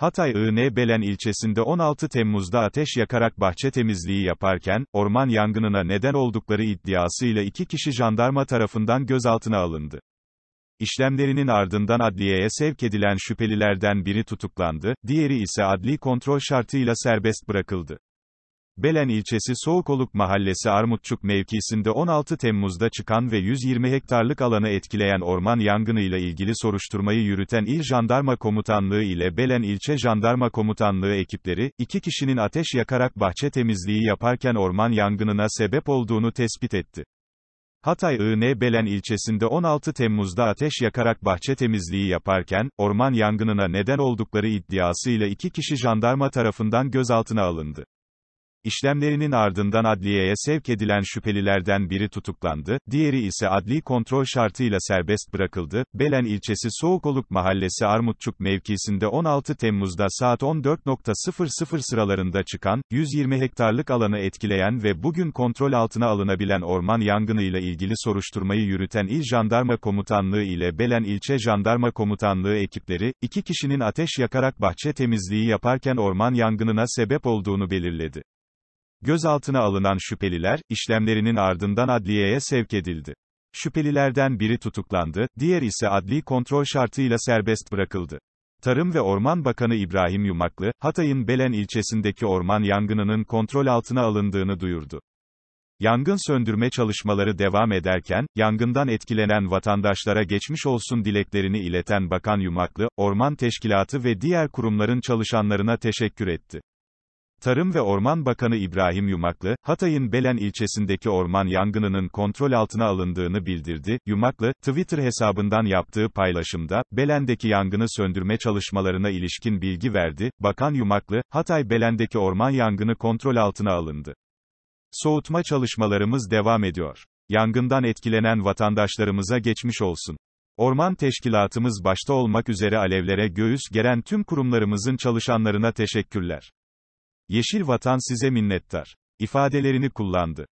Hatay Iğne Belen ilçesinde 16 Temmuz'da ateş yakarak bahçe temizliği yaparken, orman yangınına neden oldukları iddiasıyla iki kişi jandarma tarafından gözaltına alındı. İşlemlerinin ardından adliyeye sevk edilen şüphelilerden biri tutuklandı, diğeri ise adli kontrol şartıyla serbest bırakıldı. Belen ilçesi Soğukoluk mahallesi Armutçuk mevkisinde 16 Temmuz'da çıkan ve 120 hektarlık alanı etkileyen orman yangınıyla ilgili soruşturmayı yürüten İl Jandarma Komutanlığı ile Belen İlçe Jandarma Komutanlığı ekipleri, iki kişinin ateş yakarak bahçe temizliği yaparken orman yangınına sebep olduğunu tespit etti. Hatay IN Belen ilçesinde 16 Temmuz'da ateş yakarak bahçe temizliği yaparken, orman yangınına neden oldukları iddiasıyla iki kişi jandarma tarafından gözaltına alındı. İşlemlerinin ardından adliyeye sevk edilen şüphelilerden biri tutuklandı, diğeri ise adli kontrol şartıyla serbest bırakıldı. Belen ilçesi Soğukoluk Mahallesi Armutçuk mevkisinde 16 Temmuz'da saat 14.00 sıralarında çıkan, 120 hektarlık alanı etkileyen ve bugün kontrol altına alınabilen orman yangınıyla ilgili soruşturmayı yürüten İl Jandarma Komutanlığı ile Belen İlçe Jandarma Komutanlığı ekipleri, iki kişinin ateş yakarak bahçe temizliği yaparken orman yangınına sebep olduğunu belirledi. Gözaltına alınan şüpheliler, işlemlerinin ardından adliyeye sevk edildi. Şüphelilerden biri tutuklandı, diğer ise adli kontrol şartıyla serbest bırakıldı. Tarım ve Orman Bakanı İbrahim Yumaklı, Hatay'ın Belen ilçesindeki orman yangınının kontrol altına alındığını duyurdu. Yangın söndürme çalışmaları devam ederken, yangından etkilenen vatandaşlara geçmiş olsun dileklerini ileten Bakan Yumaklı, Orman Teşkilatı ve diğer kurumların çalışanlarına teşekkür etti. Tarım ve Orman Bakanı İbrahim Yumaklı, Hatay'ın Belen ilçesindeki orman yangınının kontrol altına alındığını bildirdi. Yumaklı, Twitter hesabından yaptığı paylaşımda, Belen'deki yangını söndürme çalışmalarına ilişkin bilgi verdi. Bakan Yumaklı, Hatay Belen'deki orman yangını kontrol altına alındı. Soğutma çalışmalarımız devam ediyor. Yangından etkilenen vatandaşlarımıza geçmiş olsun. Orman teşkilatımız başta olmak üzere alevlere göğüs geren tüm kurumlarımızın çalışanlarına teşekkürler. Yeşil Vatan size minnettar ifadelerini kullandı.